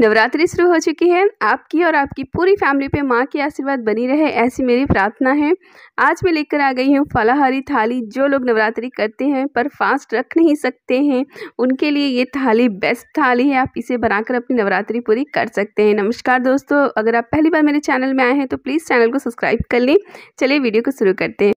नवरात्रि शुरू हो चुकी है आपकी और आपकी पूरी फैमिली पे माँ की आशीर्वाद बनी रहे ऐसी मेरी प्रार्थना है आज मैं लेकर आ गई हूँ फलाहारी थाली जो लोग नवरात्रि करते हैं पर फास्ट रख नहीं सकते हैं उनके लिए ये थाली बेस्ट थाली है आप इसे बनाकर अपनी नवरात्रि पूरी कर सकते हैं नमस्कार दोस्तों अगर आप पहली बार मेरे चैनल में आए हैं तो प्लीज़ चैनल को सब्सक्राइब कर लें चलिए वीडियो को शुरू करते हैं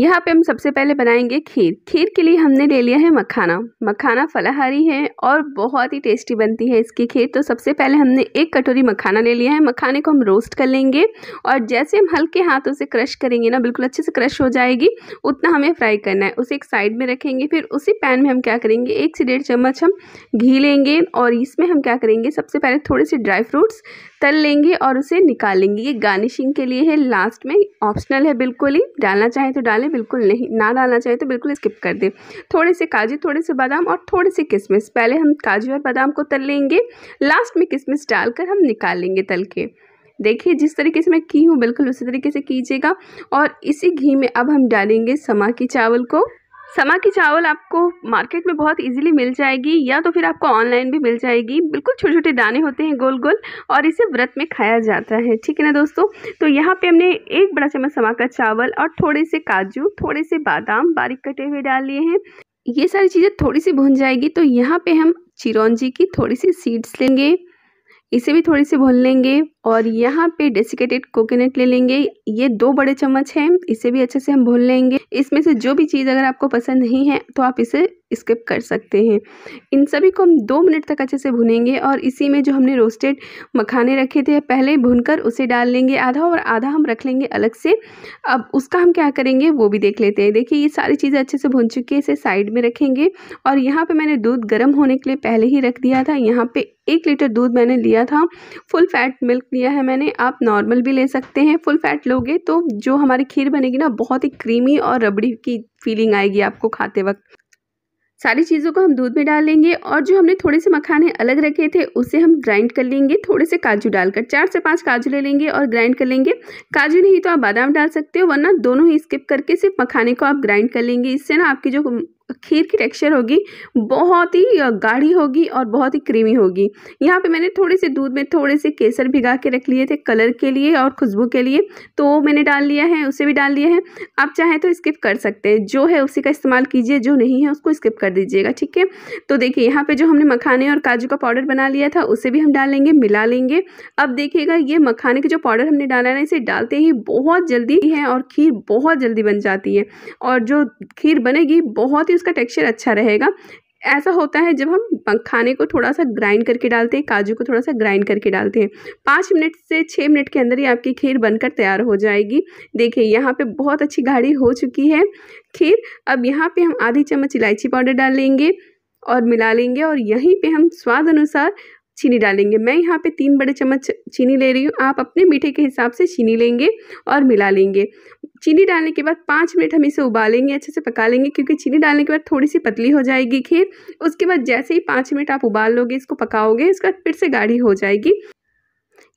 यहाँ पे हम सबसे पहले बनाएंगे खीर खीर के लिए हमने ले लिया है मखाना मखाना फलाहारी है और बहुत ही टेस्टी बनती है इसकी खीर तो सबसे पहले हमने एक कटोरी मखाना ले लिया है मखाने को हम रोस्ट कर लेंगे और जैसे हम हल्के हाथों से क्रश करेंगे ना बिल्कुल अच्छे से क्रश हो जाएगी उतना हमें फ्राई करना है उसे एक साइड में रखेंगे फिर उसी पैन में हम क्या करेंगे एक से डेढ़ चम्मच हम घी लेंगे और इसमें हम क्या करेंगे सबसे पहले थोड़े से ड्राई फ्रूट्स तल लेंगे और उसे निकालेंगे ये गार्निशिंग के लिए है लास्ट में ऑप्शनल है बिल्कुल ही डालना चाहे तो डालें बिल्कुल नहीं ना डालना चाहे तो बिल्कुल स्किप कर दें थोड़े से काजू थोड़े से बादाम और थोड़े से किशमिश पहले हम काजू और बादाम को तल लेंगे लास्ट में किशमिश डालकर हम निकाल लेंगे तल के देखिए जिस तरीके से मैं की हूँ बिल्कुल उसी तरीके से कीजिएगा और इसी घी में अब हम डालेंगे समा की चावल को समा की चावल आपको मार्केट में बहुत इजीली मिल जाएगी या तो फिर आपको ऑनलाइन भी मिल जाएगी बिल्कुल छोटे छोटे दाने होते हैं गोल गोल और इसे व्रत में खाया जाता है ठीक है ना दोस्तों तो यहाँ पे हमने एक बड़ा चम्मच समा का चावल और थोड़े से काजू थोड़े से बादाम बारीक कटे हुए डाल लिए हैं ये सारी चीज़ें थोड़ी सी भुन जाएगी तो यहाँ पर हम चिरौंजी की थोड़ी सी सीड्स लेंगे इसे भी थोड़ी सी भून लेंगे और यहाँ पे डेसिकेटेड कोकोनट ले लेंगे ये दो बड़े चम्मच हैं इसे भी अच्छे से हम भून लेंगे इसमें से जो भी चीज़ अगर आपको पसंद नहीं है तो आप इसे स्किप कर सकते हैं इन सभी को हम दो मिनट तक अच्छे से भुनेंगे और इसी में जो हमने रोस्टेड मखाने रखे थे पहले भुनकर उसे डाल लेंगे आधा और आधा हम रख लेंगे अलग से अब उसका हम क्या करेंगे वो भी देख लेते हैं देखिए ये सारी चीज़ें अच्छे से भुन चुकी है इसे साइड में रखेंगे और यहाँ पर मैंने दूध गर्म होने के लिए पहले ही रख दिया था यहाँ पर एक लीटर दूध मैंने लिया था फुल फैट मिल्क लिया है मैंने आप नॉर्मल भी ले सकते हैं फुल फैट लोगे तो जो हमारी खीर बनेगी ना बहुत ही क्रीमी और रबड़ी की फीलिंग आएगी आपको खाते वक्त सारी चीज़ों को हम दूध में डाल लेंगे और जो हमने थोड़े से मखाने अलग रखे थे उसे हम ग्राइंड कर लेंगे थोड़े से काजू डालकर चार से पाँच काजू ले लेंगे और ग्राइंड कर लेंगे काजू नहीं तो आप बादाम डाल सकते हो वरना दोनों ही स्किप करके सिर्फ मखाने को आप ग्राइंड कर लेंगे इससे ना आपकी जो खीर की टेक्सचर होगी बहुत ही गाढ़ी होगी और बहुत ही क्रीमी होगी यहाँ पे मैंने थोड़े से दूध में थोड़े से केसर भिगा के रख लिए थे कलर के लिए और खुशबू के लिए तो मैंने डाल लिया है उसे भी डाल लिया है आप चाहें तो स्किप कर सकते हैं जो है उसी का इस्तेमाल कीजिए जो नहीं है उसको स्किप कर दीजिएगा ठीक है तो देखिए यहाँ पर जो हमने मखाने और काजू का पाउडर बना लिया था उसे भी हम डालेंगे मिला लेंगे अब देखिएगा ये मखाने का जो पाउडर हमने डाला है ना इसे डालते ही बहुत जल्दी है और खीर बहुत जल्दी बन जाती है और जो खीर बनेगी बहुत ही इसका टेक्सचर अच्छा रहेगा ऐसा होता है जब हम खाने को थोड़ा सा ग्राइंड करके डालते हैं काजू को थोड़ा सा ग्राइंड करके डालते हैं पाँच मिनट से छः मिनट के अंदर ही आपकी खीर बनकर तैयार हो जाएगी देखिए यहाँ पे बहुत अच्छी गाढ़ी हो चुकी है खीर अब यहाँ पे हम आधी चम्मच इलायची पाउडर डाल लेंगे और मिला लेंगे और यहीं पर हम स्वाद अनुसार चीनी डालेंगे मैं यहाँ पे तीन बड़े चम्मच चीनी ले रही हूँ आप अपने मीठे के हिसाब से चीनी लेंगे और मिला लेंगे चीनी डालने के बाद पाँच मिनट हम इसे उबालेंगे अच्छे से पका लेंगे क्योंकि चीनी डालने के बाद थोड़ी सी पतली हो जाएगी खीर उसके बाद जैसे ही पाँच मिनट आप उबाल लोगे इसको पकाओगे इसके बाद फिर से गाढ़ी हो जाएगी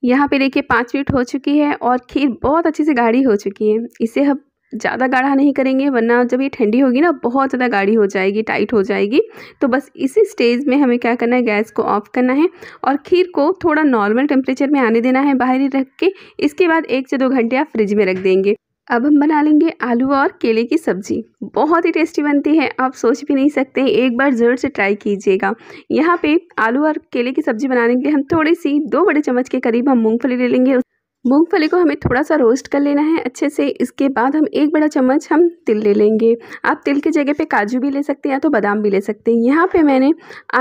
यहाँ पे देखिए पाँच मिनट हो चुकी है और खीर बहुत अच्छे से गाढ़ी हो चुकी है इसे हम ज़्यादा गाढ़ा नहीं करेंगे वरना जब ये ठंडी होगी ना बहुत ज़्यादा गाढ़ी हो जाएगी टाइट हो जाएगी तो बस इसी स्टेज में हमें क्या करना है गैस को ऑफ करना है और खीर को थोड़ा नॉर्मल टेम्परेचर में आने देना है बाहर ही रख के इसके बाद एक से दो घंटे आप फ्रिज में रख देंगे अब हम बना लेंगे आलू और केले की सब्ज़ी बहुत ही टेस्टी बनती है आप सोच भी नहीं सकते एक बार ज़रूर से ट्राई कीजिएगा यहाँ पे आलू और केले की सब्ज़ी बनाने के लिए हम थोड़ी सी दो बड़े चम्मच के करीब हम मूंगफली ले लेंगे मूंगफली को हमें थोड़ा सा रोस्ट कर लेना है अच्छे से इसके बाद हम एक बड़ा चम्मच हम तिल ले लेंगे आप तिल की जगह पर काजू भी ले सकते हैं या तो बादाम भी ले सकते हैं यहाँ पर मैंने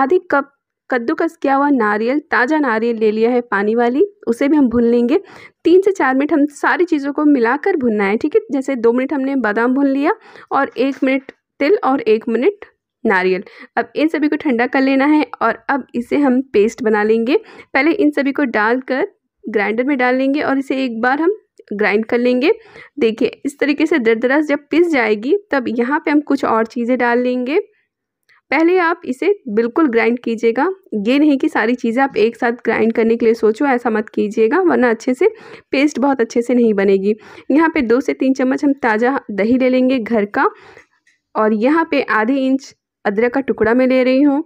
आधी कप कद्दूकस किया हुआ नारियल ताज़ा नारियल ले लिया है पानी वाली उसे भी हम भून लेंगे तीन से चार मिनट हम सारी चीज़ों को मिलाकर भुनना है ठीक है जैसे दो मिनट हमने बादाम भून लिया और एक मिनट तिल और एक मिनट नारियल अब इन सभी को ठंडा कर लेना है और अब इसे हम पेस्ट बना लेंगे पहले इन सभी को डालकर ग्राइंडर में डाल लेंगे और इसे एक बार हम ग्राइंड कर लेंगे देखिए इस तरीके से दराज जब पिस जाएगी तब यहाँ पे हम कुछ और चीज़ें डाल लेंगे पहले आप इसे बिल्कुल ग्राइंड कीजिएगा ये नहीं कि सारी चीज़ें आप एक साथ ग्राइंड करने के लिए सोचो ऐसा मत कीजिएगा वरना अच्छे से पेस्ट बहुत अच्छे से नहीं बनेगी यहाँ पे दो से तीन चम्मच हम ताज़ा दही ले लेंगे घर का और यहाँ पे आधे इंच अदरक का टुकड़ा मैं ले रही हूँ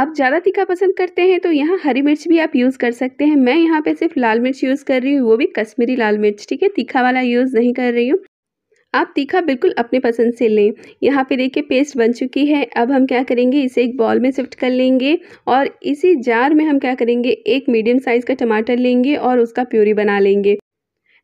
आप ज़्यादा तीखा पसंद करते हैं तो यहाँ हरी मिर्च भी आप यूज़ कर सकते हैं मैं यहाँ पे सिर्फ लाल मिर्च यूज़ कर रही हूँ वो भी कश्मीरी लाल मिर्च ठीक है तीखा वाला यूज़ नहीं कर रही हूँ आप तीखा बिल्कुल अपने पसंद से लें यहाँ पे देखिए पेस्ट बन चुकी है अब हम क्या करेंगे इसे एक बॉल में शिफ्ट कर लेंगे और इसी जार में हम क्या करेंगे एक मीडियम साइज़ का टमाटर लेंगे और उसका प्यूरी बना लेंगे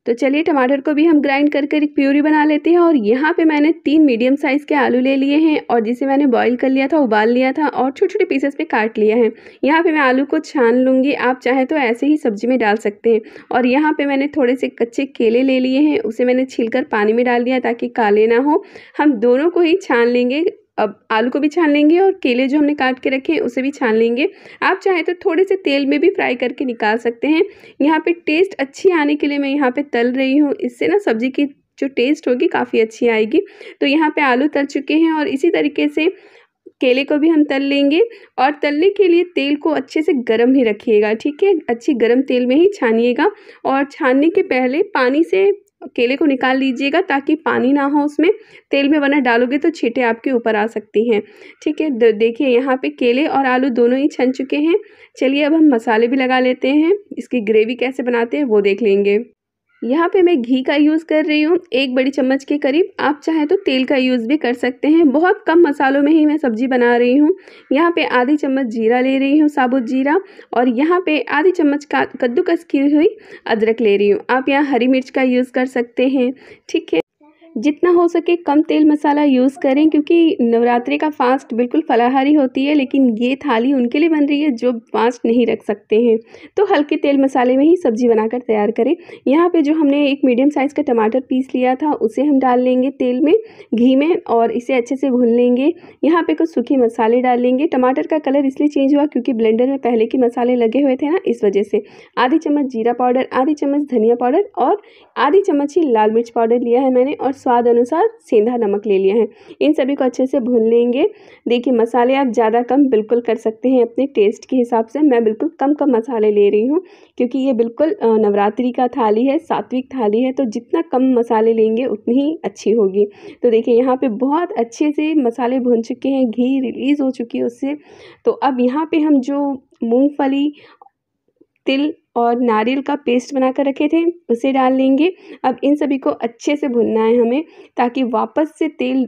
तो चलिए टमाटर को भी हम ग्राइंड कर कर एक प्यूरी बना लेते हैं और यहाँ पे मैंने तीन मीडियम साइज़ के आलू ले लिए हैं और जिसे मैंने बॉईल कर लिया था उबाल लिया था और छोटे छोटे पीसेस पे काट लिया है यहाँ पे मैं आलू को छान लूँगी आप चाहे तो ऐसे ही सब्जी में डाल सकते हैं और यहाँ पर मैंने थोड़े से कच्चे केले ले लिए हैं उसे मैंने छील पानी में डाल दिया ताकि काले ना हो हम दोनों को ही छान लेंगे अब आलू को भी छान लेंगे और केले जो हमने काट के रखे हैं उसे भी छान लेंगे आप चाहे तो थोड़े से तेल में भी फ्राई करके निकाल सकते हैं यहाँ पे टेस्ट अच्छी आने के लिए मैं यहाँ पे तल रही हूँ इससे ना सब्ज़ी की जो टेस्ट होगी काफ़ी अच्छी आएगी तो यहाँ पे आलू तल चुके हैं और इसी तरीके से केले को भी हम तल लेंगे और तलने के लिए तेल को अच्छे से गर्म ही रखिएगा ठीक है अच्छी गर्म तेल में ही छानिएगा और छानने के पहले पानी से केले को निकाल लीजिएगा ताकि पानी ना हो उसमें तेल में वरना डालोगे तो छीटे आपके ऊपर आ सकती हैं ठीक है देखिए यहाँ पे केले और आलू दोनों ही छन चुके हैं चलिए अब हम मसाले भी लगा लेते हैं इसकी ग्रेवी कैसे बनाते हैं वो देख लेंगे यहाँ पे मैं घी का यूज़ कर रही हूँ एक बड़ी चम्मच के करीब आप चाहें तो तेल का यूज़ भी कर सकते हैं बहुत कम मसालों में ही मैं सब्ज़ी बना रही हूँ यहाँ पे आधी चम्मच जीरा ले रही हूँ साबुत जीरा और यहाँ पे आधी चम्मच का कद्दूकस की हुई अदरक ले रही हूँ आप यहाँ हरी मिर्च का यूज़ कर सकते हैं ठीक है जितना हो सके कम तेल मसाला यूज़ करें क्योंकि नवरात्रि का फास्ट बिल्कुल फलाहारी होती है लेकिन ये थाली उनके लिए बन रही है जो फास्ट नहीं रख सकते हैं तो हल्के तेल मसाले में ही सब्ज़ी बनाकर तैयार करें यहाँ पे जो हमने एक मीडियम साइज़ का टमाटर पीस लिया था उसे हम डाल लेंगे तेल में घी में और इसे अच्छे से भून लेंगे यहाँ पर कुछ सूखे मसाले डाल लेंगे टमाटर का कलर इसलिए चेंज हुआ क्योंकि ब्लेंडर में पहले के मसाले लगे हुए थे ना इस वजह से आधी चम्मच जीरा पाउडर आधी चम्मच धनिया पाउडर और आधी चम्मच ही लाल मिर्च पाउडर लिया है मैंने और स्वाद अनुसार सेंधा नमक ले लिया है इन सभी को अच्छे से भून लेंगे देखिए मसाले आप ज़्यादा कम बिल्कुल कर सकते हैं अपने टेस्ट के हिसाब से मैं बिल्कुल कम कम मसाले ले रही हूँ क्योंकि ये बिल्कुल नवरात्रि का थाली है सात्विक थाली है तो जितना कम मसाले लेंगे उतनी ही अच्छी होगी तो देखिए यहाँ पर बहुत अच्छे से मसाले भून चुके हैं घी रिलीज़ हो चुकी है उससे तो अब यहाँ पर हम जो मूँगफली तिल और नारियल का पेस्ट बना कर रखे थे उसे डाल लेंगे अब इन सभी को अच्छे से भुनना है हमें ताकि वापस से तेल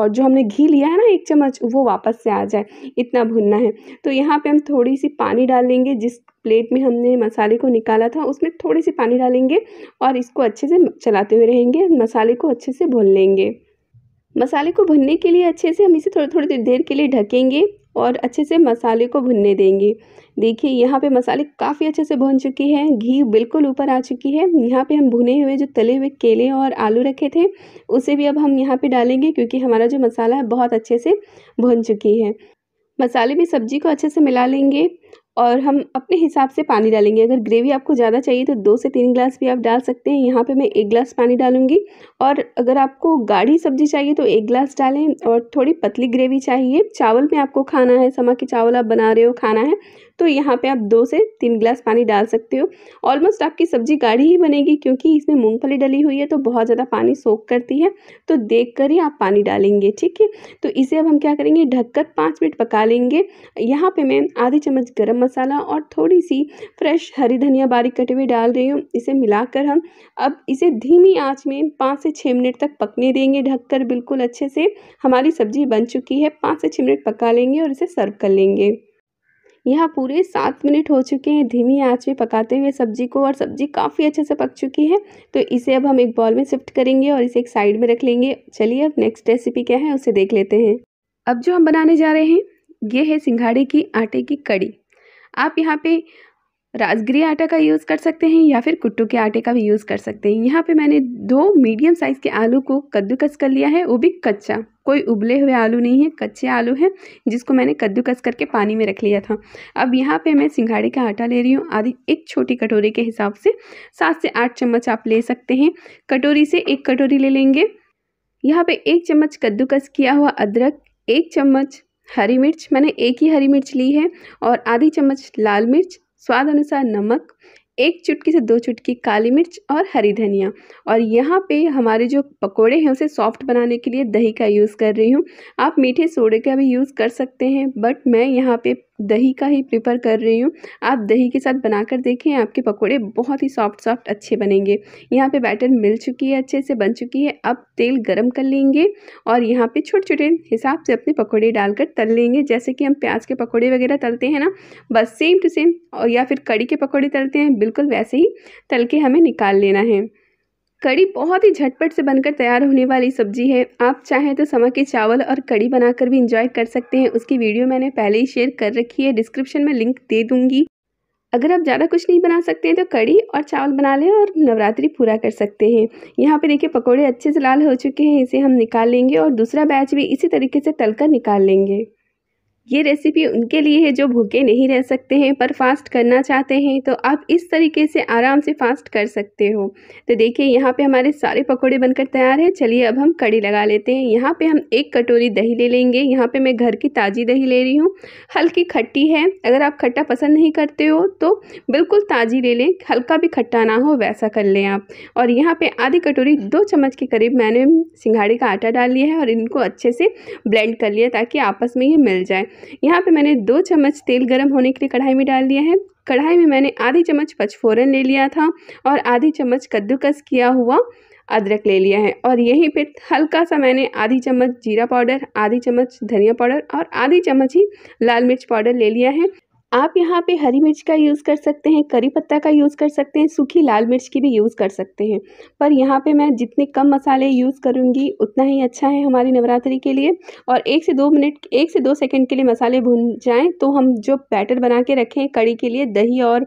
और जो हमने घी लिया है ना एक चम्मच वो वापस से आ जाए इतना भुनना है तो यहाँ पे हम थोड़ी सी पानी डाल लेंगे जिस प्लेट में हमने मसाले को निकाला था उसमें थोड़ी सी पानी डालेंगे और इसको अच्छे से चलाते हुए रहेंगे मसाले को अच्छे से भून लेंगे मसाले को भुनने के लिए अच्छे से हम इसे थोड़ी थोड़ी देर के लिए ढकेंगे और अच्छे से मसाले को भुनने देंगे देखिए यहाँ पे मसाले काफ़ी अच्छे से भुन चुके हैं घी बिल्कुल ऊपर आ चुकी है यहाँ पे हम भुने हुए जो तले हुए केले और आलू रखे थे उसे भी अब हम यहाँ पे डालेंगे क्योंकि हमारा जो मसाला है बहुत अच्छे से भुन चुकी है मसाले में सब्जी को अच्छे से मिला लेंगे और हम अपने हिसाब से पानी डालेंगे अगर ग्रेवी आपको ज़्यादा चाहिए तो दो से तीन गिलास भी आप डाल सकते हैं यहाँ पे मैं एक गिलास पानी डालूँगी और अगर आपको गाढ़ी सब्जी चाहिए तो एक गिलास डालें और थोड़ी पतली ग्रेवी चाहिए चावल में आपको खाना है समा के चावल आप बना रहे हो खाना है तो यहाँ पर आप दो से तीन गिलास पानी डाल सकते हो ऑलमोस्ट आपकी सब्ज़ी गाढ़ी ही बनेगी क्योंकि इसमें मूँगफली डली हुई है तो बहुत ज़्यादा पानी सोख करती है तो देख कर ही आप पानी डालेंगे ठीक है तो इसे अब हम क्या करेंगे ढककर पाँच मिनट पका लेंगे यहाँ पर मैं आधी चम्मच गर्म मसाला और थोड़ी सी फ्रेश हरी धनिया बारीक कटे हुए डाल रही हूँ इसे मिलाकर हम अब इसे धीमी आंच में पाँच से छः मिनट तक पकने देंगे ढककर बिल्कुल अच्छे से हमारी सब्ज़ी बन चुकी है पाँच से छः मिनट पका लेंगे और इसे सर्व कर लेंगे यहाँ पूरे सात मिनट हो चुके हैं धीमी आंच में पकाते हुए सब्जी को और सब्जी काफ़ी अच्छे से पक चुकी है तो इसे अब हम एक बॉल में शिफ्ट करेंगे और इसे एक साइड में रख लेंगे चलिए अब नेक्स्ट रेसिपी क्या है उसे देख लेते हैं अब जो हम बनाने जा रहे हैं ये है सिंघाड़े की आटे की कड़ी आप यहाँ पे राजगिरी आटा का यूज़ कर सकते हैं या फिर कुट्टू के आटे का भी यूज़ कर सकते हैं यहाँ पे मैंने दो मीडियम साइज़ के आलू को कद्दूकस कर लिया है वो भी कच्चा कोई उबले हुए आलू नहीं है कच्चे आलू हैं जिसको मैंने कद्दूकस करके पानी में रख लिया था अब यहाँ पे मैं सिंघाड़े का आटा ले रही हूँ आधी एक छोटी कटोरी के हिसाब से सात से आठ चम्मच आप ले सकते हैं कटोरी से एक कटोरी ले लेंगे यहाँ पर एक चम्मच कद्दूकस किया हुआ अदरक एक चम्मच हरी मिर्च मैंने एक ही हरी मिर्च ली है और आधी चम्मच लाल मिर्च स्वाद अनुसार नमक एक चुटकी से दो चुटकी काली मिर्च और हरी धनिया और यहाँ पे हमारे जो पकोड़े हैं उसे सॉफ्ट बनाने के लिए दही का यूज़ कर रही हूँ आप मीठे सोडे का भी यूज़ कर सकते हैं बट मैं यहाँ पे दही का ही प्रिफर कर रही हूँ आप दही के साथ बनाकर देखें आपके पकोड़े बहुत ही सॉफ्ट सॉफ्ट अच्छे बनेंगे यहाँ पे बैटर मिल चुकी है अच्छे से बन चुकी है अब तेल गरम कर लेंगे और यहाँ पे छोटे छोटे हिसाब से अपने पकोड़े डालकर तल लेंगे जैसे कि हम प्याज के पकौड़े वगैरह तलते हैं ना बस सेम टू सेम और या फिर कड़ी के पकौड़े तलते हैं बिल्कुल वैसे ही तल के हमें निकाल लेना है कड़ी बहुत ही झटपट से बनकर तैयार होने वाली सब्जी है आप चाहें तो समा के चावल और कड़ी बनाकर भी इंजॉय कर सकते हैं उसकी वीडियो मैंने पहले ही शेयर कर रखी है डिस्क्रिप्शन में लिंक दे दूंगी अगर आप ज़्यादा कुछ नहीं बना सकते हैं तो कड़ी और चावल बना लें और नवरात्रि पूरा कर सकते हैं यहाँ पे देखिए पकोड़े अच्छे से लाल हो चुके हैं इसे हम निकाल लेंगे और दूसरा बैच भी इसी तरीके से तलकर निकाल लेंगे ये रेसिपी उनके लिए है जो भूखे नहीं रह सकते हैं पर फास्ट करना चाहते हैं तो आप इस तरीके से आराम से फास्ट कर सकते हो तो देखिए यहाँ पे हमारे सारे पकोड़े बनकर तैयार है चलिए अब हम कड़ी लगा लेते हैं यहाँ पे हम एक कटोरी दही ले लेंगे यहाँ पे मैं घर की ताज़ी दही ले रही हूँ हल्की खट्टी है अगर आप खट्टा पसंद नहीं करते हो तो बिल्कुल ताज़ी ले लें हल्का भी खट्टा ना हो वैसा कर लें आप और यहाँ पर आधी कटोरी दो चम्मच के करीब मैंने सिंघाड़े का आटा डाल लिया है और इनको अच्छे से ब्लेंड कर लिया ताकि आपस में ये मिल जाए यहाँ पे मैंने दो चम्मच तेल गर्म होने के लिए कढ़ाई में डाल दिया है कढ़ाई में मैंने आधी चम्मच पचफोरन ले लिया था और आधी चम्मच कद्दूकस किया हुआ अदरक ले लिया है और यहीं पे हल्का सा मैंने आधी चम्मच जीरा पाउडर आधी चम्मच धनिया पाउडर और आधी चम्मच ही लाल मिर्च पाउडर ले लिया है आप यहाँ पे हरी मिर्च का यूज़ कर सकते हैं करी पत्ता का यूज़ कर सकते हैं सूखी लाल मिर्च की भी यूज़ कर सकते हैं पर यहाँ पे मैं जितने कम मसाले यूज़ करूँगी उतना ही अच्छा है हमारी नवरात्रि के लिए और एक से दो मिनट एक से दो सेकंड के लिए मसाले भून जाएँ तो हम जो बैटर बना के रखें कड़ी के लिए दही और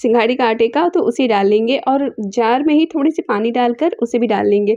सिंघाड़ी का आटे का तो उसे डाल लेंगे और जार में ही थोड़ी सी पानी डालकर उसे भी डाल लेंगे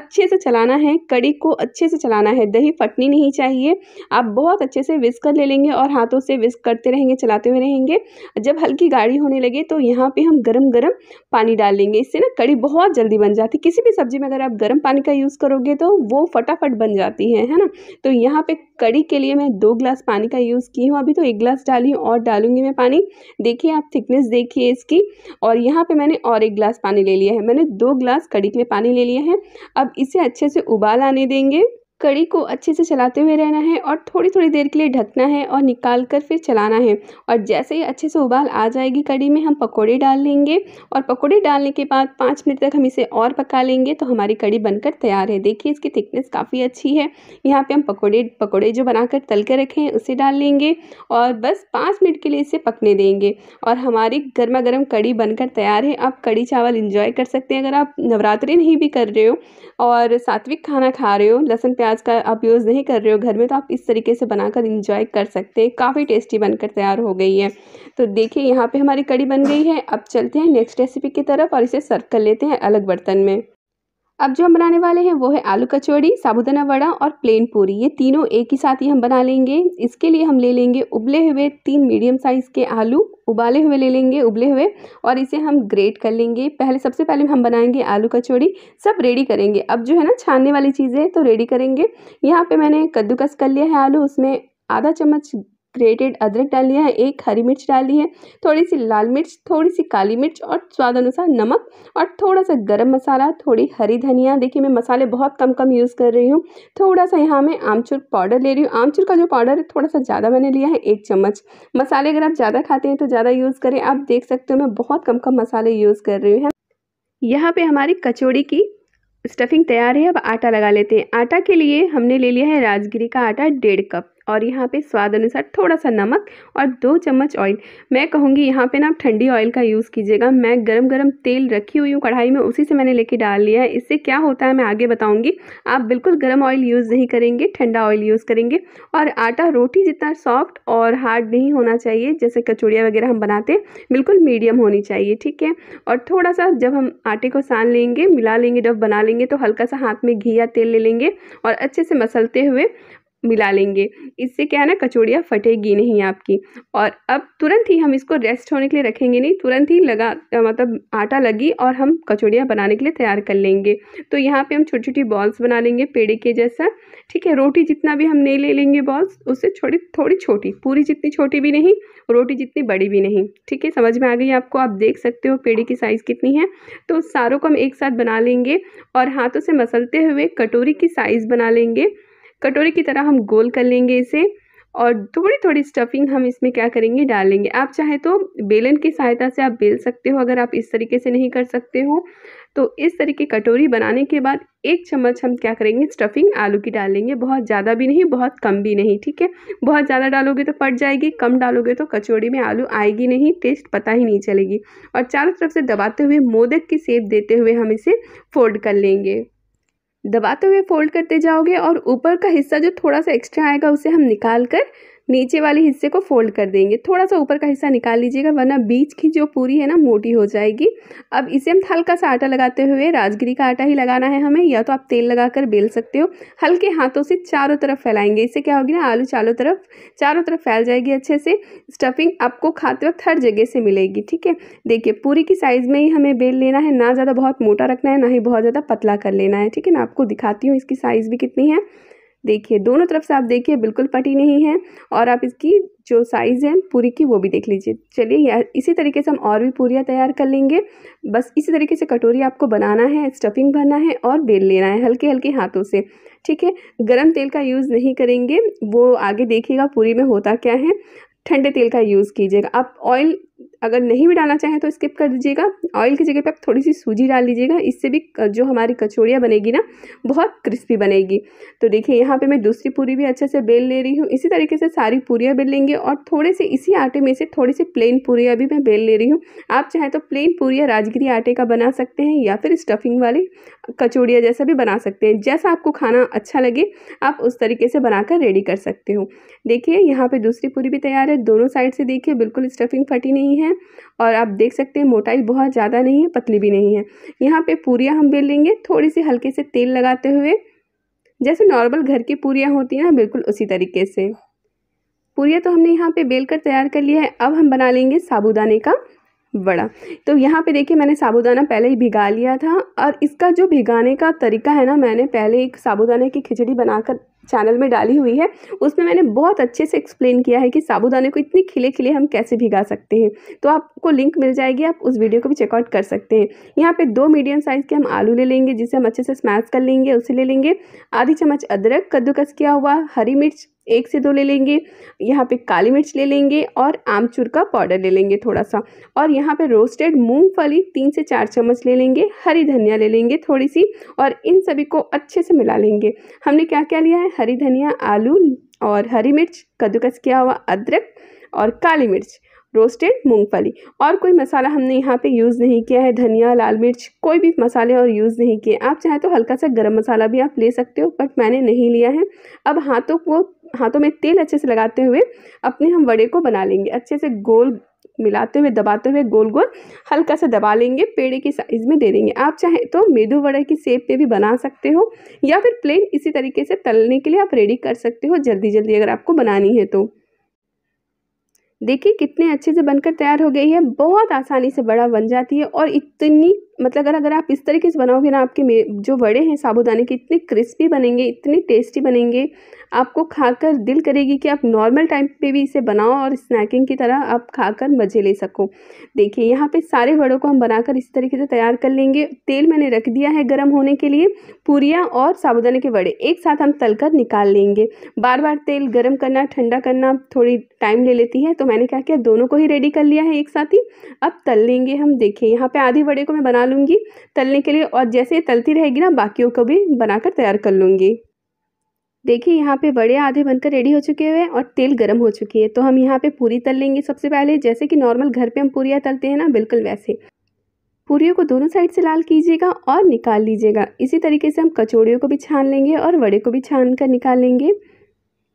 अच्छे से चलाना है कड़ी को अच्छे से चलाना है दही फटनी नहीं चाहिए आप बहुत अच्छे से विस्क कर ले लेंगे और हाथों से विस्क करते रहेंगे चलाते हुए रहेंगे जब हल्की गाढ़ी होने लगे तो यहाँ पे हम गरम गरम पानी डाल लेंगे इससे ना कड़ी बहुत जल्दी बन जाती है किसी भी सब्जी में अगर आप गर्म पानी का यूज़ करोगे तो वो फटाफट बन जाती है है ना तो यहाँ पे कड़ी के लिए मैं दो ग्लास पानी का यूज़ की हूँ अभी तो एक ग्लास डाली और डालूंगी मैं पानी देखिए आप थिकनेस देखिए इसकी और यहाँ पे मैंने और एक ग्लास पानी ले लिया है मैंने दो ग्लास कड़ी के लिए पानी ले लिया है अब इसे अच्छे से उबाल आने देंगे कड़ी को अच्छे से चलाते हुए रहना है और थोड़ी थोड़ी देर के लिए ढकना है और निकाल कर फिर चलाना है और जैसे ही अच्छे से उबाल आ जाएगी कड़ी में हम पकौड़े डाल लेंगे और पकौड़े डालने के बाद पाँच मिनट तक हम इसे और पका लेंगे तो हमारी कड़ी बनकर तैयार है देखिए इसकी थिकनेस काफ़ी अच्छी है यहाँ पर हम पकौड़े पकौड़े जो बनाकर तल के रखे हैं उसे डाल लेंगे और बस पाँच मिनट के लिए इसे पकने देंगे और हमारी गर्मा गर्म कड़ी बनकर तैयार है आप कड़ी चावल इंजॉय कर सकते हैं अगर आप नवरात्रि नहीं भी कर रहे हो और सात्विक खाना खा रहे हो लहसुन प्याज प्याज का आप यूज़ नहीं कर रहे हो घर में तो आप इस तरीके से बनाकर इंजॉय कर सकते हैं काफ़ी टेस्टी बनकर तैयार हो गई है तो देखिए यहाँ पे हमारी कड़ी बन गई है अब चलते हैं नेक्स्ट रेसिपी की तरफ और इसे सर्व कर लेते हैं अलग बर्तन में अब जो हम बनाने वाले हैं वो है आलू कचौड़ी साबुदाना वड़ा और प्लेन पूरी ये तीनों एक ही साथ ही हम बना लेंगे इसके लिए हम ले लेंगे उबले हुए तीन मीडियम साइज़ के आलू उबाले हुए ले लेंगे उबले हुए और इसे हम ग्रेट कर लेंगे पहले सबसे पहले हम बनाएंगे आलू कचौड़ी सब रेडी करेंगे अब जो है ना छानने वाली चीज़ें तो रेडी करेंगे यहाँ पर मैंने कद्दूकस कर लिया है आलू उसमें आधा चम्मच ग्रेटेड अदरक डाल है एक हरी मिर्च डाली है थोड़ी सी लाल मिर्च थोड़ी सी काली मिर्च और स्वाद अनुसार नमक और थोड़ा सा गरम मसाला थोड़ी हरी धनिया देखिए मैं मसाले बहुत कम कम यूज़ कर रही हूँ थोड़ा सा यहाँ मैं आमचूर पाउडर ले रही हूँ आमचूर का जो पाउडर है थोड़ा सा ज़्यादा मैंने लिया है एक चम्मच मसाले अगर आप ज़्यादा खाते हैं तो ज़्यादा यूज़ करें आप देख सकते हो मैं बहुत कम कम मसाले यूज़ कर रही हूँ यहाँ पर हमारी कचौड़ी की स्टफिंग तैयार है अब आटा लगा लेते हैं आटा के लिए हमने ले लिया है राजगिरी का आटा डेढ़ कप और यहाँ पे स्वाद अनुसार थोड़ा सा नमक और दो चम्मच ऑयल मैं कहूँगी यहाँ पे ना आप ठंडी ऑयल का यूज़ कीजिएगा मैं गरम गरम तेल रखी हुई हूँ कढ़ाई में उसी से मैंने लेके डाल लिया है इससे क्या होता है मैं आगे बताऊँगी आप बिल्कुल गर्म ऑयल यूज़ नहीं करेंगे ठंडा ऑयल यूज़ करेंगे और आटा रोटी जितना सॉफ्ट और हार्ड नहीं होना चाहिए जैसे कचौड़ियाँ वगैरह हम बनाते हैं बिल्कुल मीडियम होनी चाहिए ठीक है और थोड़ा सा जब हम आटे को सान लेंगे मिला लेंगे डब बना लेंगे तो हल्का सा हाथ में घी या तेल ले लेंगे और अच्छे से मसलते हुए मिला लेंगे इससे क्या है ना कचौड़ियाँ फटेगी नहीं आपकी और अब तुरंत ही हम इसको रेस्ट होने के लिए रखेंगे नहीं तुरंत ही लगा मतलब आटा लगी और हम कचौड़ियाँ बनाने के लिए तैयार कर लेंगे तो यहाँ पे हम छोटी छोटी बॉल्स बना लेंगे पेड़े के जैसा ठीक है रोटी जितना भी हम नहीं ले लेंगे बॉल्स उससे छोटी थोड़ी छोटी पूरी जितनी छोटी भी नहीं रोटी जितनी बड़ी भी नहीं ठीक है समझ में आ गई आपको आप देख सकते हो पेड़े की साइज़ कितनी है तो सारों को हम एक साथ बना लेंगे और हाथों से मसलते हुए कटोरी की साइज़ बना लेंगे कटोरी की तरह हम गोल कर लेंगे इसे और थोड़ी थोड़ी स्टफिंग हम इसमें क्या करेंगे डालेंगे आप चाहे तो बेलन की सहायता से आप बेल सकते हो अगर आप इस तरीके से नहीं कर सकते हो तो इस तरीके कटोरी बनाने के बाद एक चम्मच हम क्या करेंगे स्टफिंग आलू की डालेंगे बहुत ज़्यादा भी नहीं बहुत कम भी नहीं ठीक है बहुत ज़्यादा डालोगे तो फट जाएगी कम डालोगे तो कचौड़ी में आलू आएगी नहीं टेस्ट पता ही नहीं चलेगी और चारों तरफ से दबाते हुए मोदक की सेप देते हुए हम इसे फोल्ड कर लेंगे दबाते हुए फोल्ड करते जाओगे और ऊपर का हिस्सा जो थोड़ा सा एक्स्ट्रा आएगा उसे हम निकाल कर नीचे वाले हिस्से को फोल्ड कर देंगे थोड़ा सा ऊपर का हिस्सा निकाल लीजिएगा वरना बीच की जो पूरी है ना मोटी हो जाएगी अब इसे हम हल्का सा आटा लगाते हुए राजगिरी का आटा ही लगाना है हमें या तो आप तेल लगाकर बेल सकते हो हल्के हाथों से चारों तरफ फैलाएंगे इससे क्या होगी ना आलू चारों तरफ चारों तरफ फैल जाएगी अच्छे से स्टफिंग आपको खाते वक्त हर जगह से मिलेगी ठीक है देखिए पूरी की साइज़ में ही हमें बेल लेना है ना ज़्यादा बहुत मोटा रखना है ना ही बहुत ज़्यादा पतला कर लेना है ठीक है मैं आपको दिखाती हूँ इसकी साइज़ भी कितनी है देखिए दोनों तरफ से आप देखिए बिल्कुल पटी नहीं है और आप इसकी जो साइज़ है पूरी की वो भी देख लीजिए चलिए इसी तरीके से हम और भी पूरियाँ तैयार कर लेंगे बस इसी तरीके से कटोरी आपको बनाना है स्टफिंग भरना है और बेल लेना है हल्के हल्के हाथों से ठीक है गरम तेल का यूज़ नहीं करेंगे वो आगे देखिएगा पूरी में होता क्या है ठंडे तेल का यूज़ कीजिएगा आप ऑयल अगर नहीं भी डालना चाहें तो स्किप कर दीजिएगा ऑयल की जगह पे आप थोड़ी सी सूजी डाल लीजिएगा इससे भी जो हमारी कचौड़ियाँ बनेगी ना बहुत क्रिस्पी बनेगी तो देखिए यहाँ पे मैं दूसरी पूरी भी अच्छे से बेल ले रही हूँ इसी तरीके से सारी पूरियाँ बेल लेंगे और थोड़े से इसी आटे में से थोड़ी सी प्लेन पूरियाँ भी मैं बेल ले रही हूँ आप चाहें तो प्लेन पूरियाँ राजगिरी आटे का बना सकते हैं या फिर स्टफिंग वाली कचौड़ियाँ जैसा भी बना सकते हैं जैसा आपको खाना अच्छा लगे आप उस तरीके से बनाकर रेडी कर सकते हो देखिए यहाँ पे दूसरी पूरी भी तैयार है दोनों साइड से देखिए बिल्कुल स्टफिंग फटी नहीं है और आप देख सकते हैं मोटाई बहुत ज़्यादा नहीं है पतली भी नहीं है यहाँ पे पूरियाँ हम बेल लेंगे थोड़ी सी हल्के से तेल लगाते हुए जैसे नॉर्मल घर की पूरियाँ होती हैं बिल्कुल उसी तरीके से पूरिया तो हमने यहाँ पर बेल कर तैयार कर लिया है अब हम बना लेंगे साबूदाने का बड़ा तो यहाँ पे देखिए मैंने साबूदाना पहले ही भिगा लिया था और इसका जो भिगाने का तरीका है ना मैंने पहले एक साबूदाने की खिचड़ी बनाकर चैनल में डाली हुई है उसमें मैंने बहुत अच्छे से एक्सप्लेन किया है कि साबुदाने को इतने खिले खिले हम कैसे भिगा सकते हैं तो आपको लिंक मिल जाएगी आप उस वीडियो को भी चेकआउट कर सकते हैं यहाँ पे दो मीडियम साइज़ के हम आलू ले लेंगे जिसे हम अच्छे से स्मैश कर लेंगे उसे ले लेंगे आधी चम्मच अदरक कद्दूकस किया हुआ हरी मिर्च एक से दो ले लेंगे यहाँ पे काली मिर्च ले लेंगे और आमचूर का पाउडर ले लेंगे थोड़ा सा और यहाँ पे रोस्टेड मूंगफली तीन से चार चम्मच ले लेंगे हरी धनिया ले लेंगे थोड़ी सी और इन सभी को अच्छे से मिला लेंगे हमने क्या क्या लिया है हरी धनिया आलू और हरी मिर्च कद्दूकस किया हुआ अदरक और काली मिर्च रोस्टेड मूंगफली और कोई मसाला हमने यहाँ पे यूज़ नहीं किया है धनिया लाल मिर्च कोई भी मसाले और यूज़ नहीं किए आप चाहे तो हल्का सा गरम मसाला भी आप ले सकते हो बट मैंने नहीं लिया है अब हाथों को हाथों में तेल अच्छे से लगाते हुए अपने हम वड़े को बना लेंगे अच्छे से गोल मिलाते हुए दबाते हुए गोल गोल हल्का सा दबा लेंगे पेड़े की साइज़ में दे देंगे आप चाहें तो मेदू वड़े की सेप पे भी बना सकते हो या फिर प्लेन इसी तरीके से तलने के लिए आप रेडी कर सकते हो जल्दी जल्दी अगर आपको बनानी है तो देखिए कितने अच्छे से बनकर तैयार हो गई है बहुत आसानी से बड़ा बन जाती है और इतनी मतलब अगर अगर आप इस तरीके से बनाओगे ना आपके जो वड़े हैं साबुदाने के इतने क्रिस्पी बनेंगे इतने टेस्टी बनेंगे आपको खाकर दिल करेगी कि आप नॉर्मल टाइम पे भी इसे बनाओ और स्नैकिंग की तरह आप खाकर मज़े ले सको देखिए यहाँ पे सारे वड़ों को हम बनाकर इस तरीके से तैयार कर लेंगे तेल मैंने रख दिया है गर्म होने के लिए पूरियाँ और साबुदाने के वड़े एक साथ हम तल कर निकाल लेंगे बार बार तेल गर्म करना ठंडा करना थोड़ी टाइम ले लेती है तो मैंने क्या किया दोनों को ही रेडी कर लिया है एक साथ ही अब तल लेंगे हम देखिए यहाँ पर आधे वड़े को मैं बना लूँगी तलने के लिए और जैसे तलती रहेगी ना बाकियों को भी बनाकर तैयार कर लूँगी देखिए यहाँ पे बड़े आधे बनकर रेडी हो चुके हुए हैं और तेल गर्म हो चुकी है तो हम यहाँ पे पूरी तल लेंगे सबसे पहले जैसे कि नॉर्मल घर पे हम पूरियाँ तलते हैं ना बिल्कुल वैसे पूरियों को दोनों साइड से लाल कीजिएगा और निकाल लीजिएगा इसी तरीके से हम कचौड़ियों को भी छान लेंगे और वड़े को भी छान कर निकाल लेंगे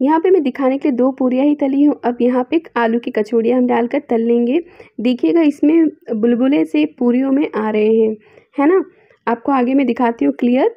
यहाँ पे मैं दिखाने के लिए दो पूरियाँ ही तली हूँ अब यहाँ पे आलू की कचौड़ियाँ हम डालकर तल लेंगे देखिएगा इसमें बुलबुले से पूरी में आ रहे हैं है ना आपको आगे मैं दिखाती हूँ क्लियर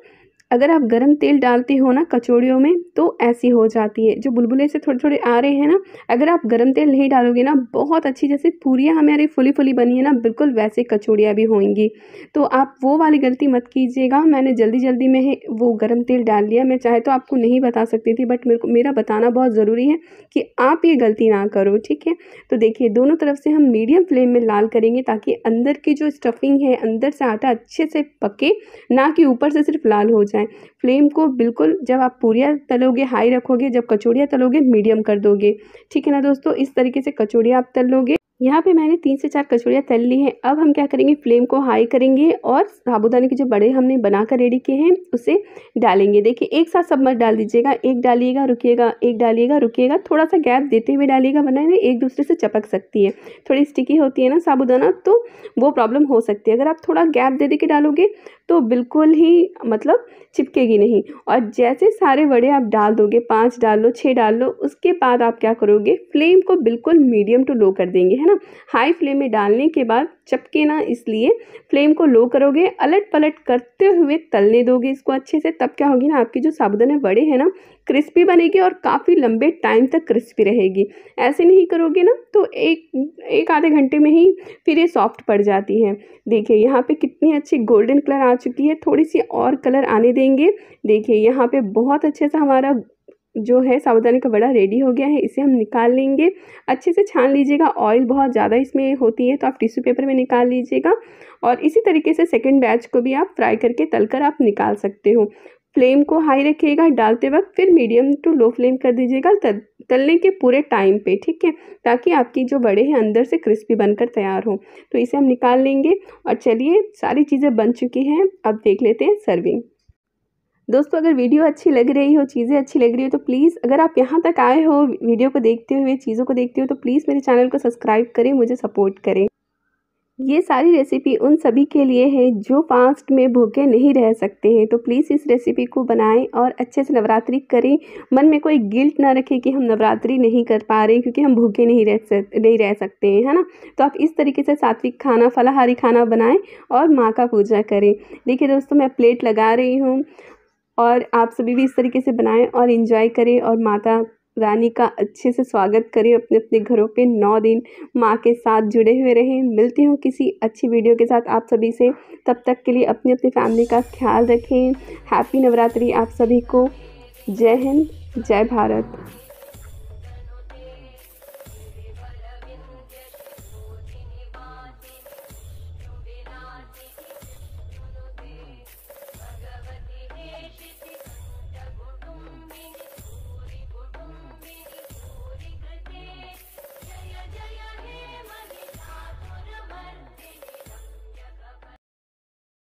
अगर आप गरम तेल डालते हो ना कचौड़ियों में तो ऐसी हो जाती है जो बुलबुले से थोड़े थोड़े आ रहे हैं ना अगर आप गरम तेल नहीं डालोगे ना बहुत अच्छी जैसे पूरियाँ हमारी फुली फुली बनी है ना बिल्कुल वैसे कचौड़ियाँ भी होंगी तो आप वो वाली गलती मत कीजिएगा मैंने जल्दी जल्दी में वो गर्म तेल डाल लिया मैं चाहे तो आपको नहीं बता सकती थी बट मेरे को मेरा बताना बहुत ज़रूरी है कि आप ये गलती ना करो ठीक है तो देखिए दोनों तरफ से हम मीडियम फ्लेम में लाल करेंगे ताकि अंदर की जो स्टफिंग है अंदर से आटा अच्छे से पके ना कि ऊपर से सिर्फ लाल हो जाए है फ्लेम को बिल्कुल जब आप पूरियाँ तलोगे हाई रखोगे जब कचौड़ियाँ तलोगे मीडियम कर दोगे ठीक है ना दोस्तों इस तरीके से कचौड़ियाँ आप तल लोगे यहाँ पे मैंने तीन से चार कचौड़ियाँ तल ली हैं अब हम क्या करेंगे फ्लेम को हाई करेंगे और साबुदाने के जो बड़े हमने बनाकर रेडी किए हैं उसे डालेंगे देखिए एक साथ सब मत डाल दीजिएगा एक डालिएगा रुकिएगा एक डालिएगा रुकिएगा थोड़ा सा गैप देते हुए डालिएगा वरना एक दूसरे से चपक सकती है थोड़ी स्टिकी होती है ना साबुदाना तो वो प्रॉब्लम हो सकती है अगर आप थोड़ा गैप दे दे के डालोगे तो बिल्कुल ही मतलब चिपकेगी नहीं और जैसे सारे बड़े आप डाल दोगे पाँच डाल लो छः डाल लो उसके बाद आप क्या करोगे फ्लेम को बिल्कुल मीडियम टू लो कर देंगे है ना हाई फ्लेम में डालने के बाद चपके ना इसलिए फ्लेम को लो करोगे अलट पलट करते हुए तलने दोगे इसको अच्छे से तब क्या होगी ना आपकी जो साबुदाने बड़े हैं ना क्रिस्पी बनेगी और काफ़ी लंबे टाइम तक क्रिस्पी रहेगी ऐसे नहीं करोगे ना तो एक एक आधे घंटे में ही फिर ये सॉफ्ट पड़ जाती है देखिए यहाँ पे कितनी अच्छी गोल्डन कलर आ चुकी है थोड़ी सी और कलर आने देंगे देखिए यहाँ पे बहुत अच्छे से हमारा जो है साबुदाने का बड़ा रेडी हो गया है इसे हम निकाल लेंगे अच्छे से छान लीजिएगा ऑयल बहुत ज़्यादा इसमें होती है तो आप टिश्यू पेपर में निकाल लीजिएगा और इसी तरीके से सेकंड बैच को भी आप फ्राई करके तलकर आप निकाल सकते हो फ्लेम को हाई रखिएगा डालते वक्त फिर मीडियम टू लो फ्लेम कर दीजिएगा तल, तलने के पूरे टाइम पे ठीक है ताकि आपकी जो बड़े हैं अंदर से क्रिस्पी बनकर तैयार हो तो इसे हम निकाल लेंगे और चलिए सारी चीज़ें बन चुकी हैं अब देख लेते हैं सर्विंग दोस्तों अगर वीडियो अच्छी लग रही हो चीज़ें अच्छी लग रही हो तो प्लीज़ अगर आप यहाँ तक आए हो वीडियो को देखते हुए चीज़ों को देखते हो तो प्लीज़ मेरे चैनल को सब्सक्राइब करें मुझे सपोर्ट करें ये सारी रेसिपी उन सभी के लिए है जो फास्ट में भूखे नहीं रह सकते हैं तो प्लीज़ इस रेसिपी को बनाएं और अच्छे से नवरात्रि करें मन में कोई गिल्ट ना रखें कि हम नवरात्रि नहीं कर पा रहे क्योंकि हम भूखे नहीं रह सक नहीं रह सकते हैं है ना तो आप इस तरीके से सात्विक खाना फलाहारी खाना बनाएं और माँ का पूजा करें देखिए दोस्तों मैं प्लेट लगा रही हूँ और आप सभी भी इस तरीके से बनाएं और इन्जॉय करें और माता रानी का अच्छे से स्वागत करें अपने अपने घरों पे नौ दिन माँ के साथ जुड़े हुए रहें मिलती हूँ किसी अच्छी वीडियो के साथ आप सभी से तब तक के लिए अपनी अपनी फैमिली का ख्याल रखें हैप्पी नवरात्रि आप सभी को जय हिंद जय भारत